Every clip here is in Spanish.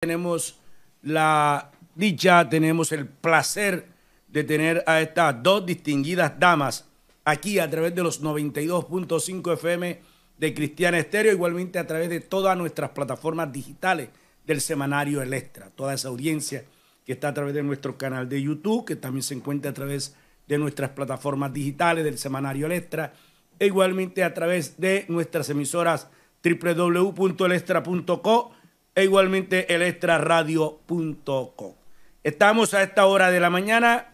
tenemos la dicha, tenemos el placer de tener a estas dos distinguidas damas aquí a través de los 92.5 FM de Cristiana Estéreo, igualmente a través de todas nuestras plataformas digitales del semanario Electra. toda esa audiencia que está a través de nuestro canal de YouTube, que también se encuentra a través de nuestras plataformas digitales del semanario Electra, e igualmente a través de nuestras emisoras www.electra.co e igualmente el extraradio.com. Estamos a esta hora de la mañana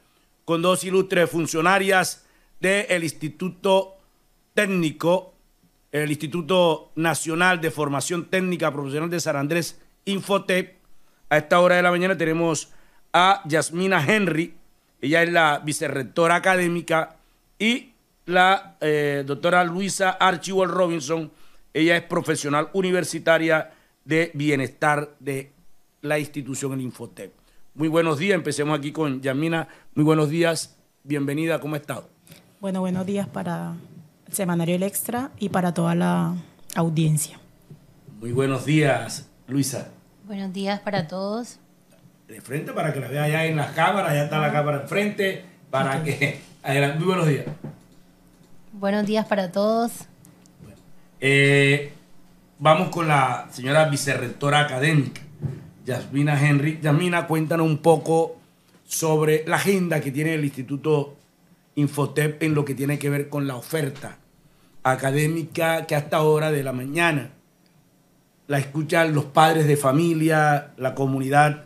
con dos ilustres funcionarias del Instituto Técnico, el Instituto Nacional de Formación Técnica Profesional de San Andrés, Infotep. A esta hora de la mañana tenemos a Yasmina Henry, ella es la vicerrectora académica, y la eh, doctora Luisa Archibald Robinson, ella es profesional universitaria de bienestar de la institución, el infotec Muy buenos días, empecemos aquí con Yamina. Muy buenos días, bienvenida, ¿cómo ha estado? Bueno, buenos días para el Semanario El Extra y para toda la audiencia. Muy buenos días, Luisa. Buenos días para todos. De frente para que la vea allá en las cámaras, Ya está la cámara enfrente, para que... Adelante, muy buenos días. Buenos días para todos. Eh, Vamos con la señora vicerrectora académica, Yasmina Henry. Yasmina, cuéntanos un poco sobre la agenda que tiene el Instituto Infotep en lo que tiene que ver con la oferta académica que hasta ahora de la mañana la escuchan los padres de familia, la comunidad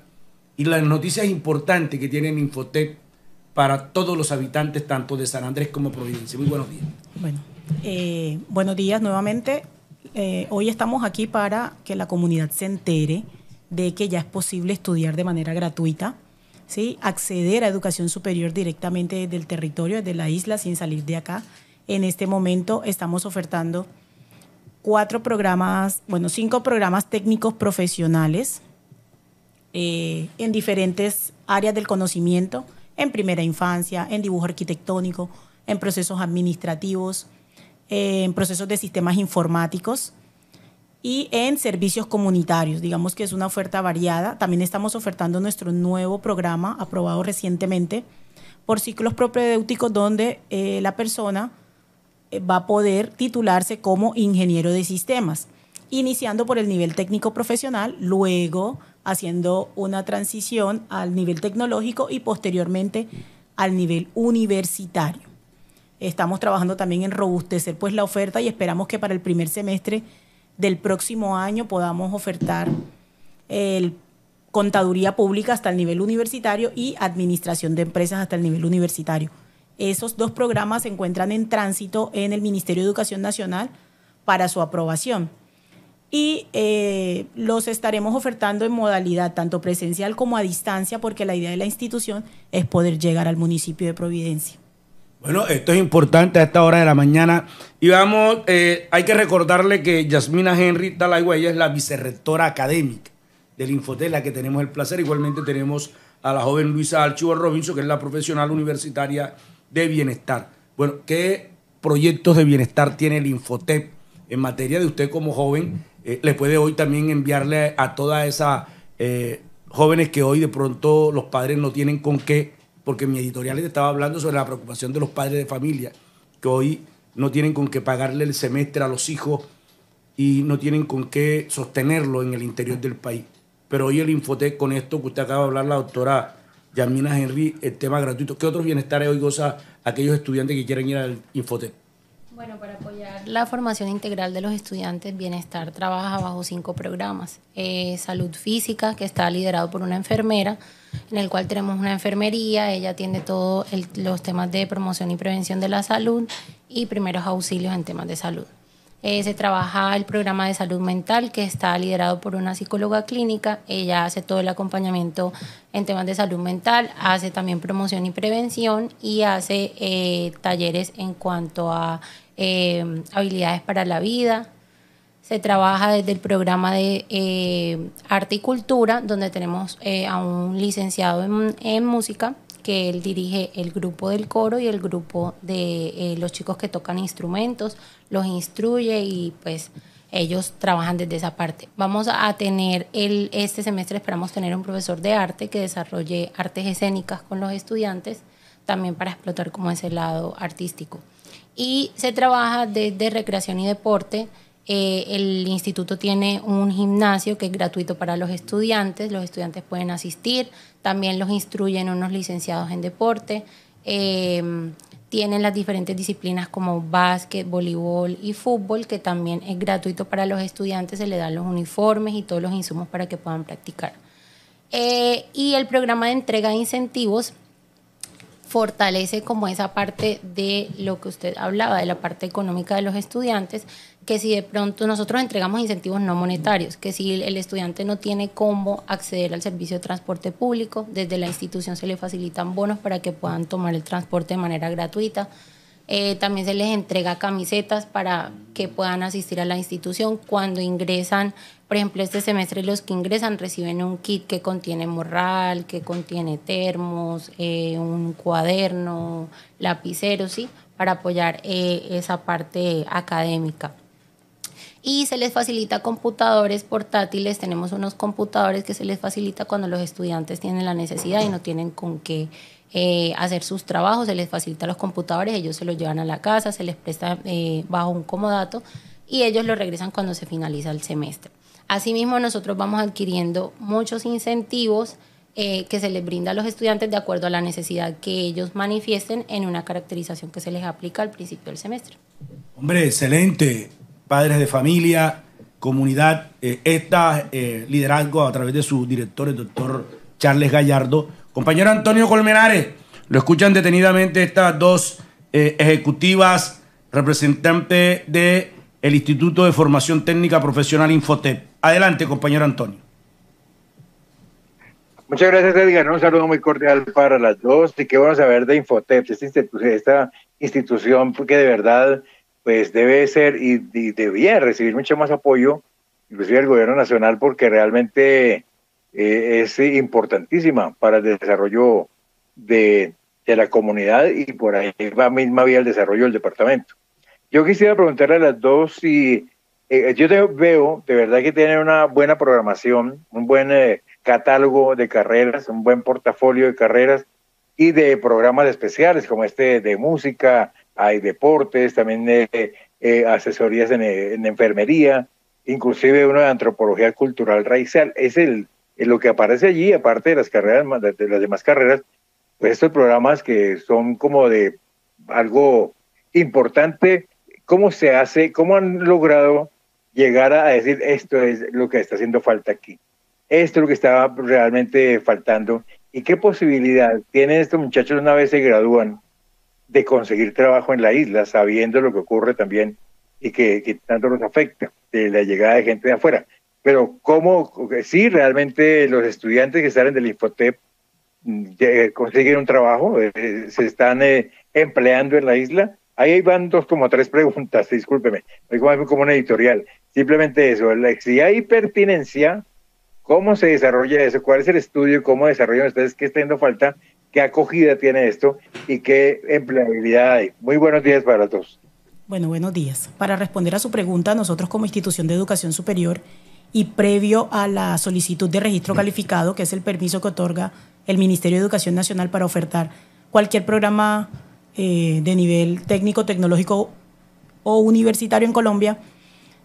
y las noticias importantes que tiene Infotep para todos los habitantes tanto de San Andrés como Providencia. Muy buenos días. Bueno, eh, buenos días nuevamente. Eh, hoy estamos aquí para que la comunidad se entere de que ya es posible estudiar de manera gratuita, ¿sí? acceder a educación superior directamente del territorio, de la isla, sin salir de acá. En este momento estamos ofertando cuatro programas, bueno, cinco programas técnicos profesionales eh, en diferentes áreas del conocimiento, en primera infancia, en dibujo arquitectónico, en procesos administrativos, en procesos de sistemas informáticos y en servicios comunitarios. Digamos que es una oferta variada. También estamos ofertando nuestro nuevo programa aprobado recientemente por ciclos propedéuticos donde eh, la persona eh, va a poder titularse como ingeniero de sistemas, iniciando por el nivel técnico profesional, luego haciendo una transición al nivel tecnológico y posteriormente al nivel universitario. Estamos trabajando también en robustecer pues la oferta y esperamos que para el primer semestre del próximo año podamos ofertar contaduría pública hasta el nivel universitario y administración de empresas hasta el nivel universitario. Esos dos programas se encuentran en tránsito en el Ministerio de Educación Nacional para su aprobación. Y eh, los estaremos ofertando en modalidad tanto presencial como a distancia, porque la idea de la institución es poder llegar al municipio de Providencia. Bueno, esto es importante a esta hora de la mañana. Y vamos, eh, hay que recordarle que Yasmina Henry Talaigua, ella es la vicerrectora académica del Infotech, la que tenemos el placer. Igualmente tenemos a la joven Luisa Archivo Robinson, que es la profesional universitaria de bienestar. Bueno, ¿qué proyectos de bienestar tiene el Infotep en materia de usted como joven? Eh, le puede hoy también enviarle a todas esas eh, jóvenes que hoy de pronto los padres no tienen con qué porque mi editorial estaba hablando sobre la preocupación de los padres de familia, que hoy no tienen con qué pagarle el semestre a los hijos y no tienen con qué sostenerlo en el interior del país. Pero hoy el Infotec, con esto que usted acaba de hablar, la doctora Yamina Henry, el tema gratuito. ¿Qué otros bienestares hoy goza aquellos estudiantes que quieren ir al Infotec? Bueno, para apoyar la formación integral de los estudiantes, Bienestar trabaja bajo cinco programas. Eh, salud física, que está liderado por una enfermera, en el cual tenemos una enfermería, ella atiende todos los temas de promoción y prevención de la salud y primeros auxilios en temas de salud. Eh, se trabaja el programa de salud mental que está liderado por una psicóloga clínica. Ella hace todo el acompañamiento en temas de salud mental, hace también promoción y prevención y hace eh, talleres en cuanto a Em, habilidades para la vida. Se trabaja desde el programa de em, arte y cultura, donde tenemos eh, a un licenciado en, música que él dirige el grupo del coro y el grupo de eh, los chicos que tocan instrumentos, los instruye y pues ellos trabajan desde esa parte. Vamos a tener este semestre esperamos tener un profesor de arte que desarrolle artes escénicas con los estudiantes, también para explotar como ese lado artístico y se trabaja desde recreación y deporte. Eh, el instituto tiene un gimnasio que es gratuito para los estudiantes, los estudiantes pueden asistir, también los instruyen unos licenciados en deporte, eh, tienen las diferentes disciplinas como básquet, voleibol y fútbol, que también es gratuito para los estudiantes, se les dan los uniformes y todos los insumos para que puedan practicar. Eh, y el programa de entrega de incentivos fortalece como esa parte de lo que usted hablaba, de la parte económica de los estudiantes, que si de pronto nosotros entregamos incentivos no monetarios, que si el estudiante no tiene cómo acceder al servicio de transporte público, desde la institución se le facilitan bonos para que puedan tomar el transporte de manera gratuita. Eh, también se les entrega camisetas para que puedan asistir a la institución. Cuando ingresan, por ejemplo, este semestre los que ingresan reciben un kit que contiene morral, que contiene termos, eh, un cuaderno, lapiceros, ¿sí? Para apoyar eh, esa parte académica. Y se les facilita computadores portátiles, tenemos unos computadores que se les facilita cuando los estudiantes tienen la necesidad y no tienen con qué eh, hacer sus trabajos, se les facilita los computadores, ellos se los llevan a la casa, se les presta eh, bajo un comodato y ellos lo regresan cuando se finaliza el semestre. Asimismo, nosotros vamos adquiriendo muchos incentivos eh, que se les brinda a los estudiantes de acuerdo a la necesidad que ellos manifiesten en una caracterización que se les aplica al principio del semestre. Hombre, excelente. Padres de familia, comunidad, esta liderazgo a través de su director, el doctor Charles Gallardo, Compañero Antonio Colmenares, lo escuchan detenidamente estas dos eh, ejecutivas representantes del Instituto de Formación Técnica Profesional Infotep. Adelante, compañero Antonio. Muchas gracias, Edgar. Un saludo muy cordial para las dos. Y qué bueno saber de Infotep, esta, institución que de verdad pues debe ser y, y, debía recibir mucho más apoyo, inclusive el gobierno nacional, porque realmente eh, es importantísima para el desarrollo de, de, la comunidad y por ahí va misma vía el desarrollo del departamento. Yo quisiera preguntarle a las dos si eh, yo te veo de verdad que tiene una buena programación, un buen eh, catálogo de carreras, un buen portafolio de carreras y de programas especiales como este de música, hay deportes, también de asesorías en, enfermería, inclusive una de antropología cultural racial. Es el, eh, lo que aparece allí, aparte de las carreras, de las demás carreras, pues estos programas que son como de algo importante, ¿cómo se hace? ¿Cómo han logrado llegar a decir esto es lo que está haciendo falta aquí? Esto es lo que estaba realmente faltando. ¿Y qué posibilidad tienen estos muchachos una vez se gradúan de conseguir trabajo en la isla, sabiendo lo que ocurre también y que, que tanto nos afecta de la llegada de gente de afuera? pero cómo, sí, realmente los estudiantes que salen del Infotep mm, eh, consiguen un trabajo, eh, se están eh, empleando en la isla. Ahí van dos como tres preguntas, discúlpeme, como, como una editorial. Simplemente eso, si hay pertinencia, ¿cómo se desarrolla eso? ¿Cuál es el estudio? ¿Cómo desarrollan ustedes? ¿Qué está haciendo falta? ¿Qué acogida tiene esto? ¿Y qué empleabilidad hay? Muy buenos días para todos. Bueno, buenos días. Para responder a su pregunta, nosotros como institución de educación superior y previo a la solicitud de registro calificado, que es el permiso que otorga el Ministerio de Educación Nacional para ofertar cualquier programa eh, de nivel técnico, tecnológico o universitario en Colombia,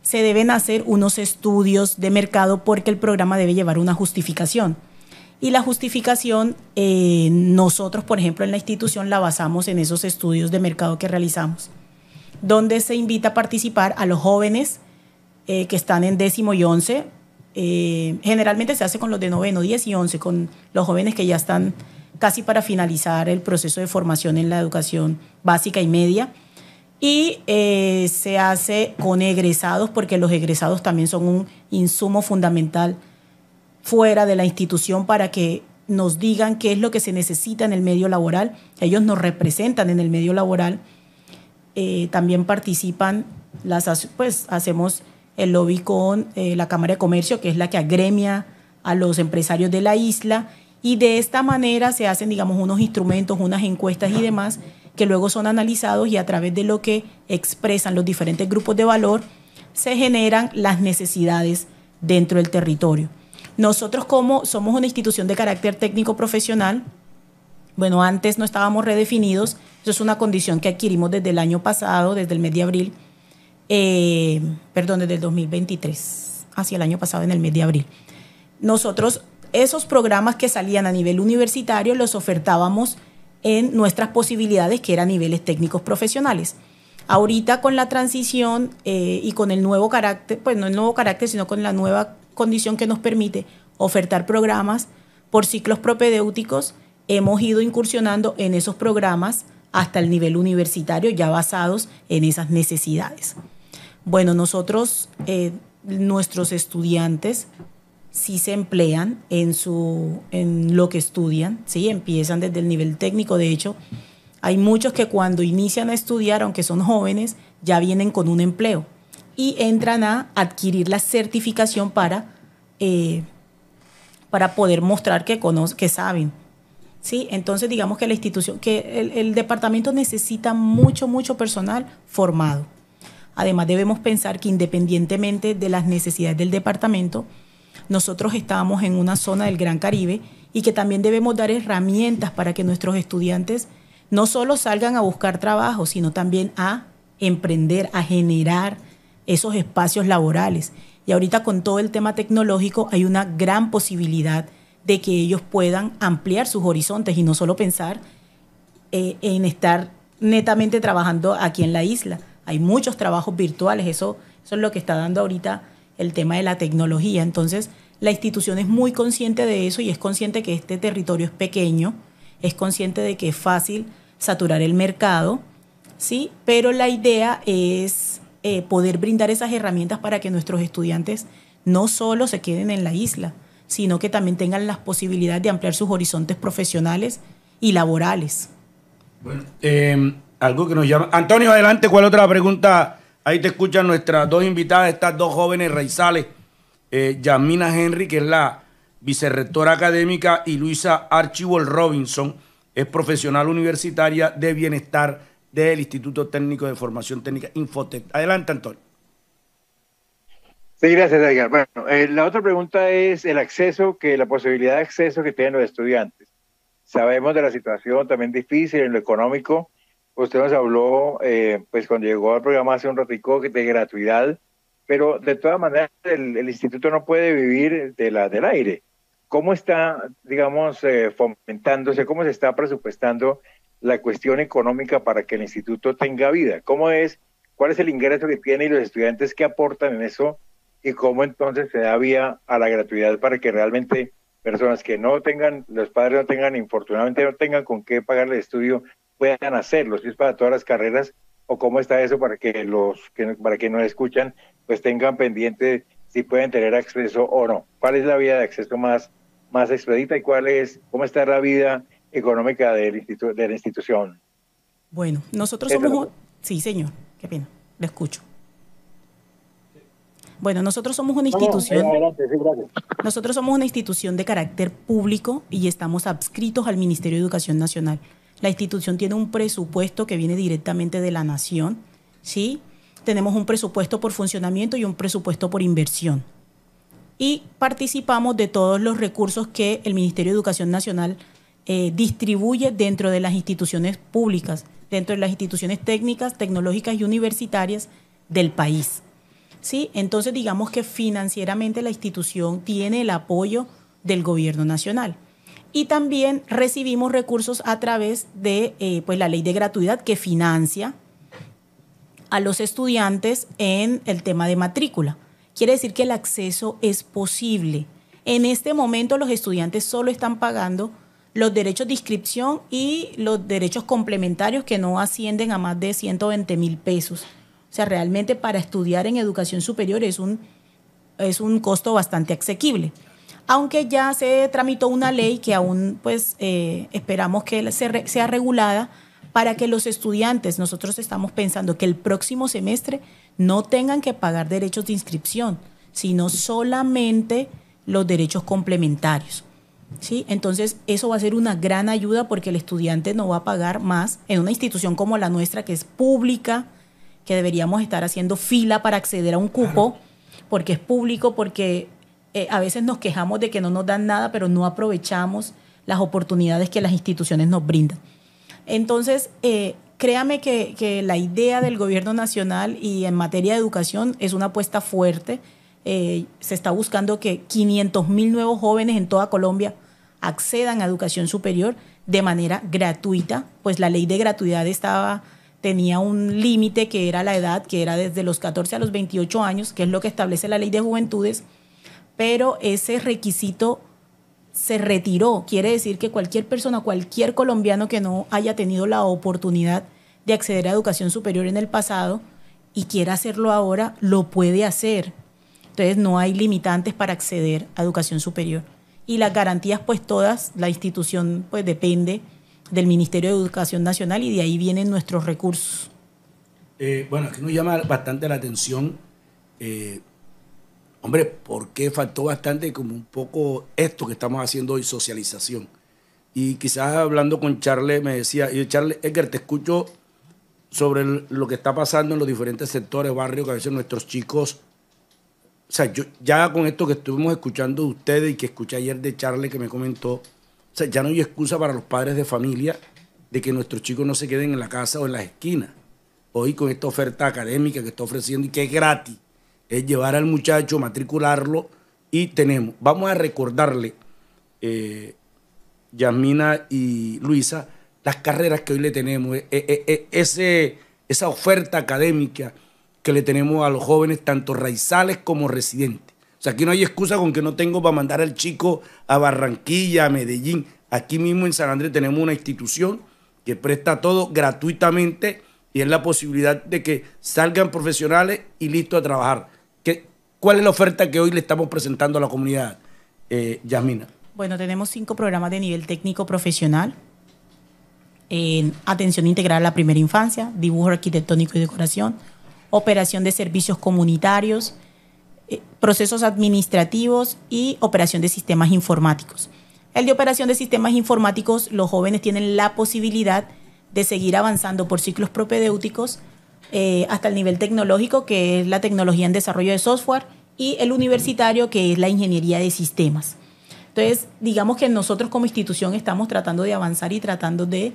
se deben hacer unos estudios de mercado porque el programa debe llevar una justificación. Y la justificación, eh, nosotros, por ejemplo, en la institución la basamos en esos estudios de mercado que realizamos, donde se invita a participar a los jóvenes eh, que están en décimo y once. Eh, generalmente se hace con los de noveno, diez y once, con los jóvenes que ya están casi para finalizar el proceso de formación en la educación básica y media. Y eh, se hace con egresados, porque los egresados también son un insumo fundamental fuera de la institución para que nos digan qué es lo que se necesita en el medio laboral. Ellos nos representan en el medio laboral. también participan, las, pues hacemos el lobby con eh, la Cámara de Comercio, que es la que agremia a los empresarios de la isla, y de esta manera se hacen, digamos, unos instrumentos, unas encuestas y demás, que luego son analizados y a través de lo que expresan los diferentes grupos de valor, se generan las necesidades dentro del territorio. Nosotros como somos una institución de carácter técnico profesional, bueno, antes no estábamos redefinidos, eso es una condición que adquirimos desde el año pasado, desde el mes de abril, eh, perdón, desde el 2023, hacia el año pasado, en el mes de abril. Nosotros esos programas que salían a nivel universitario los ofertábamos en nuestras posibilidades, que eran niveles técnicos profesionales. Ahorita con la transición eh, y con el nuevo carácter, pues no el nuevo carácter, sino con la nueva condición que nos permite ofertar programas por ciclos propedéuticos, hemos ido incursionando en esos programas hasta el nivel universitario ya basados en esas necesidades. Bueno, nosotros, eh, nuestros estudiantes sí se emplean en, lo que estudian, ¿sí? empiezan desde el nivel técnico, de hecho, hay muchos que cuando inician a estudiar, aunque son jóvenes, ya vienen con un empleo y entran a adquirir la certificación para, eh, para poder mostrar que, que saben. ¿sí? Entonces digamos que la institución, que el departamento necesita mucho, mucho personal formado. Además, debemos pensar que independientemente de las necesidades del departamento, nosotros estamos en una zona del Gran Caribe y que también debemos dar herramientas para que nuestros estudiantes no solo salgan a buscar trabajo, sino también a emprender, a generar esos espacios laborales. Y ahorita con todo el tema tecnológico hay una gran posibilidad de que ellos puedan ampliar sus horizontes y no solo pensar eh, en estar netamente trabajando aquí en la isla, hay muchos trabajos virtuales, eso, es lo que está dando ahorita el tema de la tecnología. Entonces, la institución es muy consciente de eso y es consciente que este territorio es pequeño, es consciente de que es fácil saturar el mercado, ¿sí? Pero la idea es eh, poder brindar esas herramientas para que nuestros estudiantes no solo se queden en la isla, sino que también tengan las posibilidades de ampliar sus horizontes profesionales y laborales. Bueno, em, algo que nos llama. Antonio, adelante, ¿cuál otra pregunta? Ahí te escuchan nuestras dos invitadas, estas dos jóvenes raizales, eh, Yamina Henry, que es la vicerrectora académica, y Luisa Archibald Robinson, es profesional universitaria de bienestar del Instituto Técnico de Formación Técnica Infotec. Adelante, Antonio. Sí, gracias, Edgar. Bueno, eh, la otra pregunta es el acceso, que la posibilidad de acceso que tienen los estudiantes. Sabemos de la situación también difícil en lo económico Usted nos habló, eh, pues cuando llegó al programa hace un ratico, de gratuidad, pero de todas maneras el, instituto no puede vivir de la, del aire. ¿Cómo está, digamos, eh, fomentándose, cómo se está presupuestando la cuestión económica para que el instituto tenga vida? ¿Cómo es, cuál es el ingreso que tiene y los estudiantes que aportan en eso? ¿Y cómo entonces se da vía a la gratuidad para que realmente personas que no tengan, los padres no tengan, infortunadamente no tengan con qué pagar el estudio, puedan hacerlo, si es para todas las carreras o cómo está eso para que los que, para que nos escuchan pues tengan pendiente si pueden tener acceso o no. ¿Cuál es la vía de acceso más más expedita y cuál es cómo está la vida económica del instituto de la institución? Bueno, nosotros somos sí, señor. Qué pena. Le escucho. Bueno, nosotros somos una institución. Nosotros somos una institución de carácter público y estamos adscritos al Ministerio de Educación Nacional. La institución tiene un presupuesto que viene directamente de la nación, ¿sí? Tenemos un presupuesto por funcionamiento y un presupuesto por inversión. Y participamos de todos los recursos que el Ministerio de Educación Nacional eh, distribuye dentro de las instituciones públicas, dentro de las instituciones técnicas, tecnológicas y universitarias del país. ¿Sí? Entonces digamos que financieramente la institución tiene el apoyo del gobierno nacional y también recibimos recursos a través de eh, pues, la ley de gratuidad que financia a los estudiantes en el tema de matrícula. Quiere decir que el acceso es posible. En este momento los estudiantes solo están pagando los derechos de inscripción y los derechos complementarios que no ascienden a más de 120 mil pesos. O sea, realmente para estudiar en educación superior es un, es un costo bastante asequible aunque ya se tramitó una ley que aún pues eh, esperamos que sea regulada para que los estudiantes, nosotros estamos pensando que el próximo semestre no tengan que pagar derechos de inscripción, sino solamente los derechos complementarios. ¿sí? Entonces, eso va a ser una gran ayuda porque el estudiante no va a pagar más en una institución como la nuestra, que es pública, que deberíamos estar haciendo fila para acceder a un cupo, porque es público, porque eh, a veces nos quejamos de que no nos dan nada, pero no aprovechamos las oportunidades que las instituciones nos brindan. Entonces, eh, créame que, la idea del gobierno nacional y en materia de educación es una apuesta fuerte. Eh, se está buscando que 500 mil nuevos jóvenes en toda Colombia accedan a educación superior de manera gratuita, pues la ley de gratuidad estaba tenía un límite que era la edad, que era desde los 14 a los 28 años, que es lo que establece la ley de juventudes, pero ese requisito se retiró. Quiere decir que cualquier persona, cualquier colombiano que no haya tenido la oportunidad de acceder a educación superior en el pasado y quiera hacerlo ahora, lo puede hacer. Entonces no hay limitantes para acceder a educación superior. Y las garantías, pues todas, la institución pues depende del Ministerio de Educación Nacional y de ahí vienen nuestros recursos. Eh, bueno, aquí nos llama bastante la atención eh, hombre, ¿por qué faltó bastante como un poco esto que estamos haciendo hoy, socialización. Y quizás hablando con Charles me decía, y Charles, Edgar, te escucho sobre lo que está pasando en los diferentes sectores, barrios, que a veces nuestros chicos, o sea, yo ya con esto que estuvimos escuchando de ustedes y que escuché ayer de Charles que me comentó, o sea, ya no hay excusa para los padres de familia de que nuestros chicos no se queden en la casa o en las esquinas. Hoy con esta oferta académica que está ofreciendo y que es gratis, es llevar al muchacho, matricularlo y tenemos, vamos a recordarle, eh, Yasmina y Luisa, las carreras que hoy le tenemos, eh, eh, ese, esa oferta académica que le tenemos a los jóvenes, tanto raizales como residentes. O sea, aquí no hay excusa con que no tengo para mandar al chico a Barranquilla, a Medellín. Aquí mismo en San Andrés tenemos una institución que presta todo gratuitamente y es la posibilidad de que salgan profesionales y listos a trabajar. ¿Cuál es la oferta que hoy le estamos presentando a la comunidad, eh, Yasmina? Bueno, tenemos cinco programas de nivel técnico profesional. atención integral a la primera infancia, dibujo arquitectónico y decoración, operación de servicios comunitarios, eh, procesos administrativos y operación de sistemas informáticos. El de operación de sistemas informáticos, los jóvenes tienen la posibilidad de seguir avanzando por ciclos propedéuticos eh, hasta el nivel tecnológico, que es la tecnología en desarrollo de software, y el universitario, que es la ingeniería de sistemas. Entonces, digamos que nosotros como institución estamos tratando de avanzar y tratando de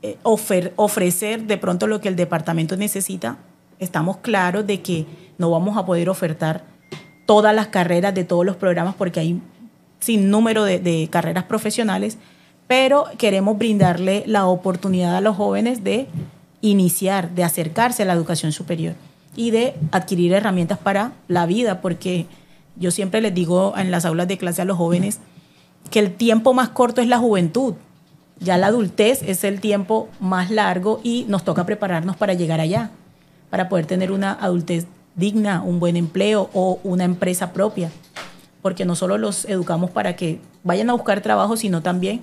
eh, ofrecer de pronto lo que el departamento necesita. Estamos claros de que no vamos a poder ofertar todas las carreras de todos los programas porque hay sin número de carreras profesionales, pero queremos brindarle la oportunidad a los jóvenes de iniciar, de acercarse a la educación superior y de adquirir herramientas para la vida, porque yo siempre les digo en las aulas de clase a los jóvenes que el tiempo más corto es la juventud, ya la adultez es el tiempo más largo y nos toca prepararnos para llegar allá, para poder tener una adultez digna, un buen empleo o una empresa propia, porque no solo los educamos para que vayan a buscar trabajo, sino también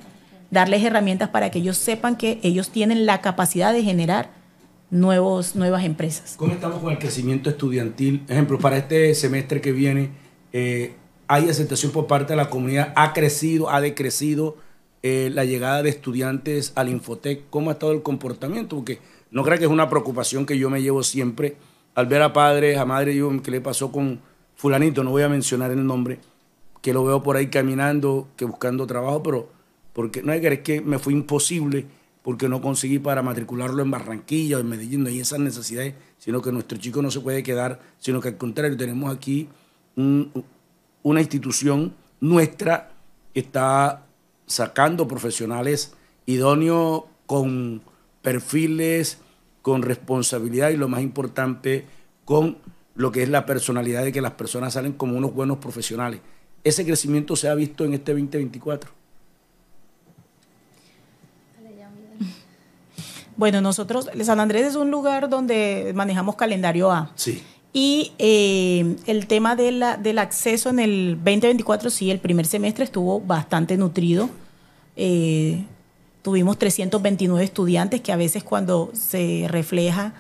darles herramientas para que ellos sepan que ellos tienen la capacidad de generar nuevos, nuevas empresas. ¿Cómo estamos con el crecimiento estudiantil? Ejemplo, para este semestre que viene, eh, ¿hay aceptación por parte de la comunidad? ¿Ha crecido, ha decrecido eh, la llegada de estudiantes al Infotec? ¿Cómo ha estado el comportamiento? Porque no creo que es una preocupación que yo me llevo siempre al ver a padres, a madres, yo, ¿qué le pasó con fulanito? No voy a mencionar el nombre, que lo veo por ahí caminando, que buscando trabajo, pero porque no es que me fue imposible porque no conseguí para matricularlo en Barranquilla o en Medellín, no hay esas necesidades, sino que nuestro chico no se puede quedar, sino que al contrario, tenemos aquí una institución nuestra que está sacando profesionales idóneos con perfiles, con responsabilidad y lo más importante, con lo que es la personalidad de que las personas salen como unos buenos profesionales. Ese crecimiento se ha visto en este 2024. Bueno, nosotros, San Andrés es un lugar donde manejamos calendario A. Sí. Y eh, el tema del acceso en el 2024, sí, el primer semestre estuvo bastante nutrido. Eh, tuvimos 329 estudiantes que a veces cuando se refleja,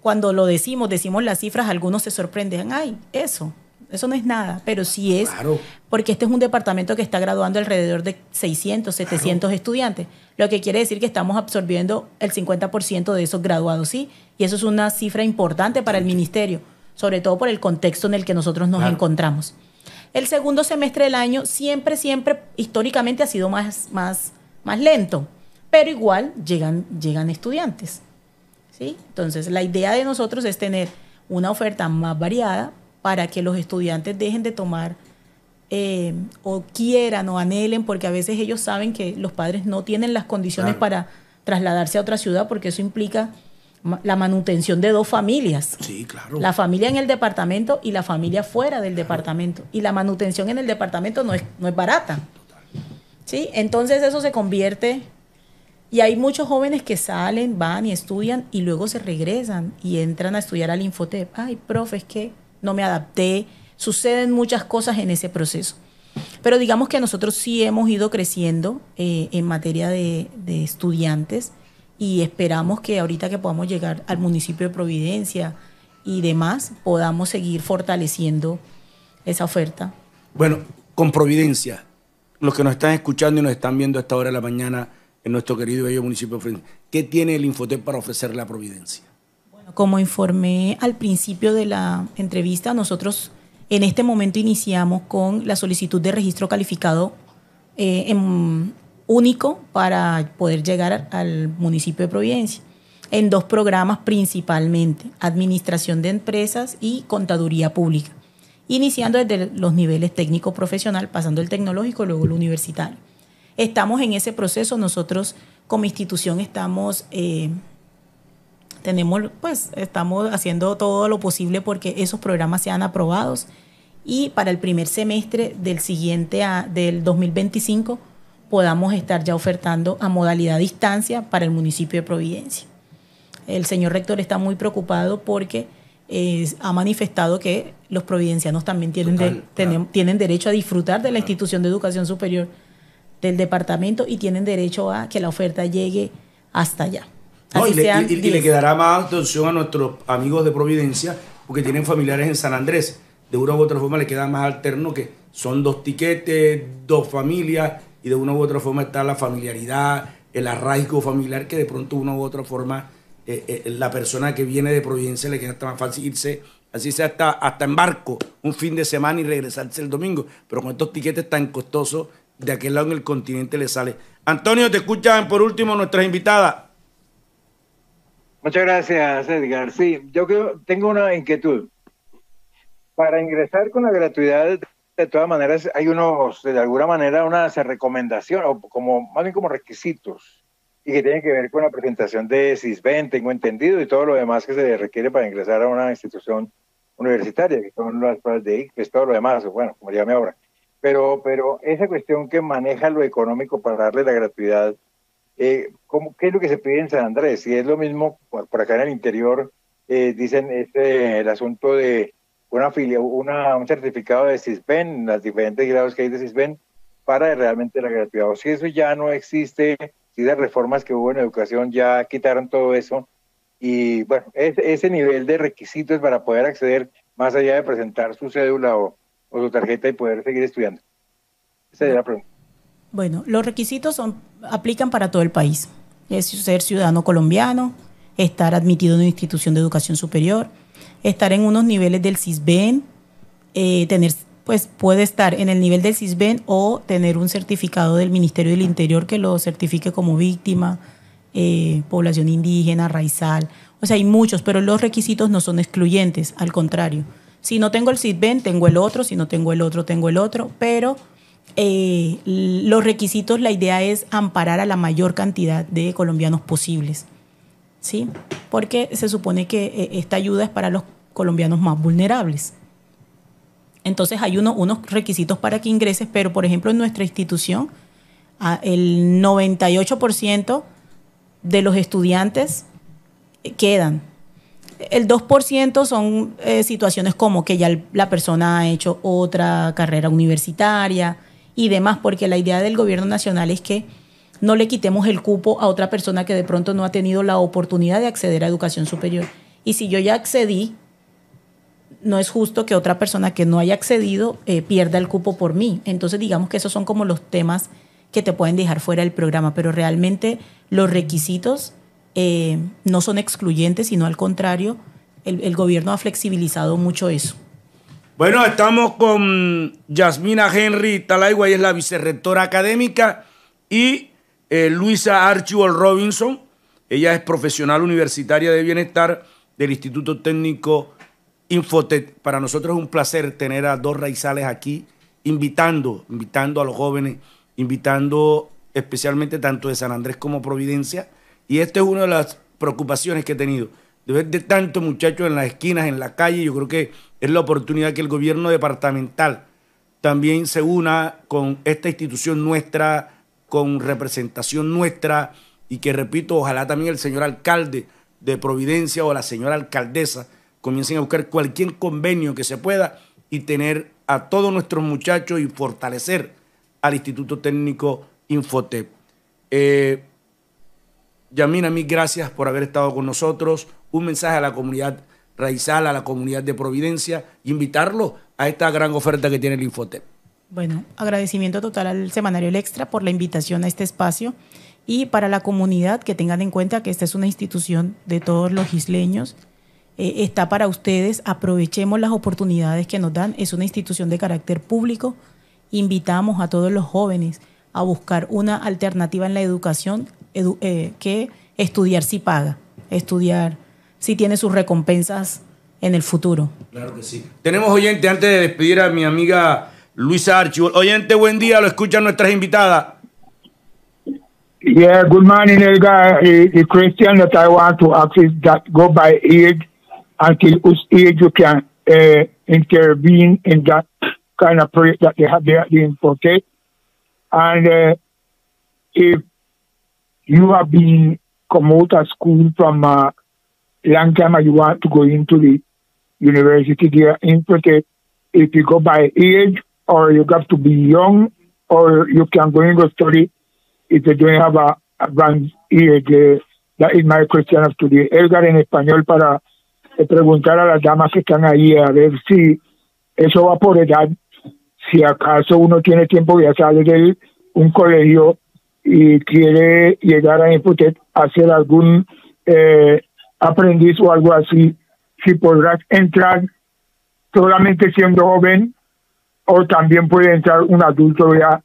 cuando lo decimos, decimos las cifras, algunos se sorprenden, ay, eso, eso no es nada, pero sí es, claro. porque este es un departamento que está graduando alrededor de 600, 700 claro. estudiantes lo que quiere decir que estamos absorbiendo el 50% de esos graduados, ¿sí? Y eso es una cifra importante para el ministerio, sobre todo por el contexto en el que nosotros nos encontramos. El segundo semestre del año siempre, siempre, históricamente ha sido más, más, más lento, pero igual llegan, llegan estudiantes, ¿sí? Entonces, la idea de nosotros es tener una oferta más variada para que los estudiantes dejen de tomar eh, o quieran o anhelen, porque a veces ellos saben que los padres no tienen las condiciones para trasladarse a otra ciudad, porque eso implica la manutención de dos familias. Sí, claro. La familia en el departamento y la familia fuera del departamento. Y la manutención en el departamento no es, no es barata. ¿Sí? Entonces eso se convierte... Y hay muchos jóvenes que salen, van y estudian y luego se regresan y entran a estudiar al Infotep. Ay, profe, es que no me adapté, Suceden muchas cosas en ese proceso. Pero digamos que nosotros sí hemos ido creciendo eh, en materia de, estudiantes y esperamos que ahorita que podamos llegar al municipio de Providencia y demás, podamos seguir fortaleciendo esa oferta. Bueno, con Providencia, los que nos están escuchando y nos están viendo a esta hora de la mañana en nuestro querido bello municipio de Providencia, ¿qué tiene el Infotep para ofrecerle a Providencia? Bueno, como informé al principio de la entrevista, nosotros en este momento iniciamos con la solicitud de registro calificado eh, único para poder llegar al municipio de Providencia en dos programas principalmente, Administración de Empresas y Contaduría Pública, iniciando desde los niveles técnico profesional, pasando el tecnológico luego el universitario. Estamos en ese proceso, nosotros como institución estamos eh, tenemos, pues estamos haciendo todo lo posible porque esos programas sean aprobados y para el primer semestre del siguiente del 2025 podamos estar ya ofertando a modalidad distancia para el municipio de Providencia. El señor rector está muy preocupado porque eh, ha manifestado que los providencianos también tienen, tienen, derecho a disfrutar de la institución de educación superior del departamento y tienen derecho a que la oferta llegue hasta allá y, le, quedará más atención a nuestros amigos de Providencia, porque tienen familiares en San Andrés. De una u otra forma le queda más alterno que son dos tiquetes, dos familias, y de una u otra forma está la familiaridad, el arraigo familiar, que de pronto de una u otra forma eh, eh, la persona que viene de Providencia le queda más fácil irse, así sea hasta, hasta en barco, un fin de semana y regresarse el domingo. Pero con estos tiquetes tan costosos, de aquel lado en el continente le sale. Antonio, te escuchan por último nuestras invitadas. Muchas gracias, Edgar. Sí, yo creo, tengo una inquietud. Para ingresar con la gratuidad, de todas maneras, hay unos, de alguna manera, unas recomendación o como, más bien como requisitos, y que tienen que ver con la presentación de CISBEN, tengo entendido, y todo lo demás que se requiere para ingresar a una institución universitaria, que son las pruebas de es todo lo demás, bueno, como llame ahora. Pero, pero esa cuestión que maneja lo económico para darle la gratuidad, eh, ¿Qué es lo que se pide en San Andrés? Si es lo mismo por acá en el interior, eh, dicen este, el asunto de una filia, una, un certificado de CISBEN, los diferentes grados que hay de CISBEN, para realmente la gratuidad. O si eso ya no existe, si las reformas que hubo en educación ya quitaron todo eso, y bueno, ese nivel de requisitos para poder acceder, más allá de presentar su cédula o, o su tarjeta y poder seguir estudiando. Esa es la pregunta. Bueno, los requisitos son, aplican para todo el país. Es ser ciudadano colombiano, estar admitido en una institución de educación superior, estar en unos niveles del CISBEN, eh, tener, pues puede estar en el nivel del CISBEN o tener un certificado del Ministerio del Interior que lo certifique como víctima, eh, población indígena, raizal. O sea, hay muchos, pero los requisitos no son excluyentes, al contrario. Si no tengo el CISBEN, tengo el otro, si no tengo el otro, tengo el otro, pero eh, los requisitos, la idea es amparar a la mayor cantidad de colombianos posibles, ¿sí? Porque se supone que eh, esta ayuda es para los colombianos más vulnerables. Entonces hay unos requisitos para que ingreses, pero por ejemplo en nuestra institución el 98% de los estudiantes eh, quedan. El 2% son situaciones como que ya la persona ha hecho otra carrera universitaria, y demás, porque la idea del gobierno nacional es que no le quitemos el cupo a otra persona que de pronto no ha tenido la oportunidad de acceder a educación superior. Y si yo ya accedí, no es justo que otra persona que no haya accedido eh, pierda el cupo por mí. Entonces digamos que esos son como los temas que te pueden dejar fuera del programa, pero realmente los requisitos eh, no son excluyentes, sino al contrario, el gobierno ha flexibilizado mucho eso. Bueno, estamos con Yasmina Henry Talaigua, ella es la vicerrectora académica, y eh, Luisa Archibald Robinson, ella es profesional universitaria de bienestar del Instituto Técnico Infotec. Para nosotros es un placer tener a dos raizales aquí, invitando, invitando a los jóvenes, invitando especialmente tanto de San Andrés como Providencia, y esta es una de las preocupaciones que he tenido de ver de tantos muchachos en las esquinas, en la calle, yo creo que es la oportunidad que el gobierno departamental también se una con esta institución nuestra, con representación nuestra, y que repito, ojalá también el señor alcalde de Providencia o la señora alcaldesa comiencen a buscar cualquier convenio que se pueda y tener a todos nuestros muchachos y fortalecer al Instituto Técnico Infotep. Eh, Yamina, mil gracias por haber estado con nosotros. Un mensaje a la comunidad raizal, a la comunidad de Providencia, invitarlo a esta gran oferta que tiene el Infotep. Bueno, agradecimiento total al Semanario El Extra por la invitación a este espacio y para la comunidad que tengan en cuenta que esta es una institución de todos los isleños. Eh, está para ustedes, aprovechemos las oportunidades que nos dan. Es una institución de carácter público. Invitamos a todos los jóvenes a buscar una alternativa en la educación eh, que estudiar si paga, estudiar si tiene sus recompensas en el futuro. Claro que sí. Tenemos oyente, antes de despedir a mi amiga Luisa Archibald. Oyente, buen día, lo escuchan nuestras invitadas. Yeah, good morning, Elgar. The eh, eh, Christian that I want to ask is that go by age until whose age you can uh, intervene in that kind of project that they have there in Forte. And if you have been come out school from a long time and you want to go into the university there in protect if you go by age or you got to be young or you can go and go study if you don't have a, advanced grand age. Uh, that is my question of today. Edgar en español para preguntar a las damas que están ahí a ver si eso va por edad, si acaso uno tiene tiempo ya salir de un colegio y quiere llegar a hacer algún eh, aprendiz o algo así, si podrás entrar solamente siendo joven o también puede entrar un adulto ya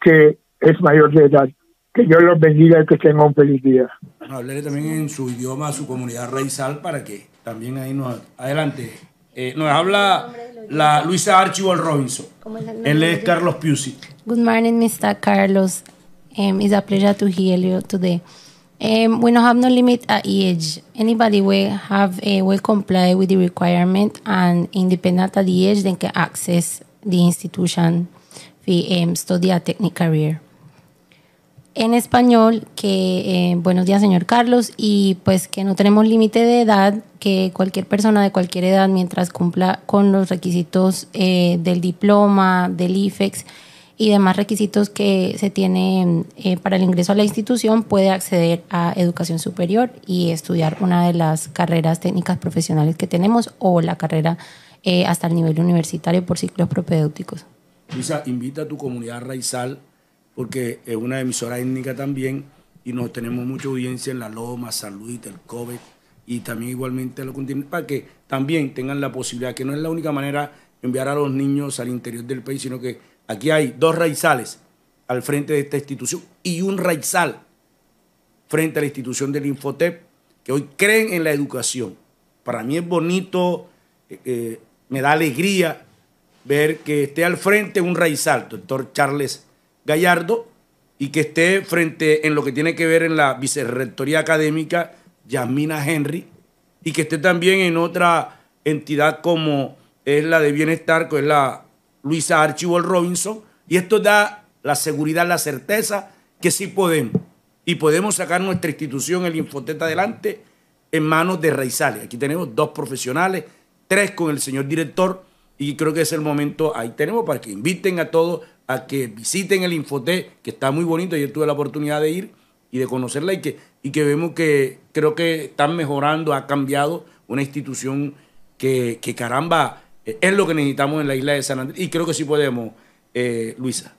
que es mayor de edad. Que Dios los bendiga y que tengan un feliz día. hablaré también en su idioma su comunidad raizal para que también ahí nos... Adelante. Eh, nos habla la Luisa Archibald Robinson. Él es Carlos Piusi. Good morning, Mr. Carlos. Es em, it's a pleasure to hear you today. Em, we don't have no limit at age. Anybody will have a will comply with the requirement and independent of the age they can access the institution to em, study a technical career. En español, que buenos días señor Carlos y pues que no tenemos límite de edad, que cualquier persona de cualquier edad mientras cumpla con los requisitos eh, del diploma, del IFEX, y demás requisitos que se tienen eh, para el ingreso a la institución, puede acceder a educación superior y estudiar una de las carreras técnicas profesionales que tenemos o la carrera eh, hasta el nivel universitario por ciclos propedéuticos. Luisa, invita a tu comunidad raizal, porque es una emisora étnica también y nos tenemos mucha audiencia en La Loma, salud Luis, el COVID y también igualmente a los continentes, para que también tengan la posibilidad, que no es la única manera de enviar a los niños al interior del país, sino que Aquí hay dos raizales al frente de esta institución y un raizal frente a la institución del Infotep que hoy creen en la educación. Para mí es bonito, eh, eh, me da alegría ver que esté al frente un raizal, doctor Charles Gallardo, y que esté frente en lo que tiene que ver en la vicerrectoría académica, Yasmina Henry, y que esté también en otra entidad como es la de bienestar, que es la Luisa Archibald Robinson, y esto da la seguridad, la certeza que sí podemos. Y podemos sacar nuestra institución, el Infotet, adelante en manos de Raizales. Aquí tenemos dos profesionales, tres con el señor director, y creo que es el momento, ahí tenemos, para que inviten a todos a que visiten el Infotet, que está muy bonito. Yo tuve la oportunidad de ir y de conocerla y que, y vemos que creo que están mejorando, ha cambiado una institución que, que caramba, es lo que necesitamos en la isla de San Andrés y creo que sí podemos, eh, Luisa.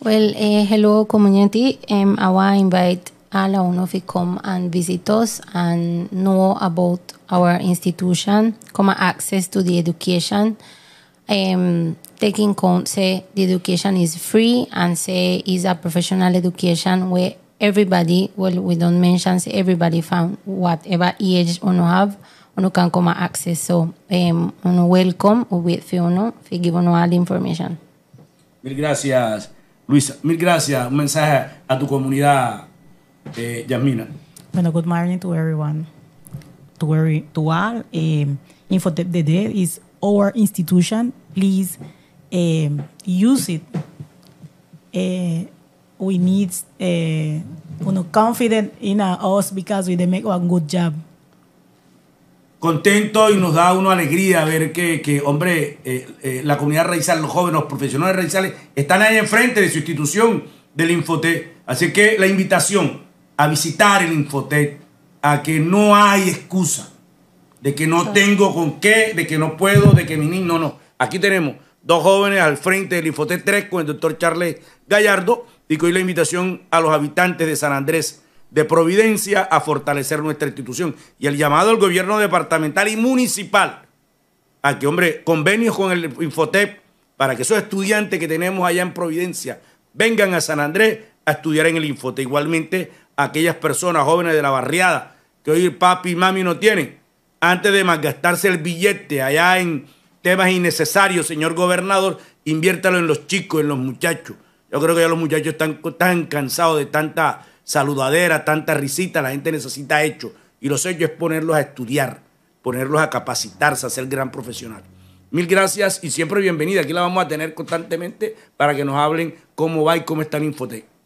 Well, eh, hello community. Um, I want invite all of you come and visit us and know about our institution, come access to the education. Um, taking count say the education is free and say is a professional education where everybody, well, we don't mention everybody found whatever age or have, Uno can come access. So, um, uno welcome, we wait uno, we give uno all the information. Mil gracias, Luisa. Mil gracias. Un mensaje a tu comunidad, eh, Yasmina. Bueno, good morning to everyone. To, every, to all, um, Info the Day is our institution. Please um, use it. Uh, we need uh, you know, confidence in uh, us because we make a good job. contento y nos da una alegría ver que, hombre, eh, eh, la comunidad raizal, los jóvenes, los profesionales raizales están ahí enfrente de su institución del Infotec. Así que la invitación a visitar el Infotec, a que no hay excusa de que no tengo con qué, de que no puedo, de que mi niño, no, no. Aquí tenemos dos jóvenes al frente del Infotec 3 con el doctor Charles Gallardo y con la invitación a los habitantes de San Andrés de Providencia a fortalecer nuestra institución. Y el llamado al gobierno departamental y municipal a que, hombre, convenios con el Infotep para que esos estudiantes que tenemos allá en Providencia vengan a San Andrés a estudiar en el Infotep. Igualmente, aquellas personas jóvenes de la barriada que hoy papi y mami no tienen, antes de malgastarse el billete allá en temas innecesarios, señor gobernador, inviértalo en los chicos, en los muchachos. Yo creo que ya los muchachos están tan cansados de tanta saludadera, tanta risita, la gente necesita hecho, Y los hechos es ponerlos a estudiar, ponerlos a capacitarse, a ser gran profesional. Mil gracias y siempre bienvenida. Aquí la vamos a tener constantemente para que nos hablen cómo va y cómo está el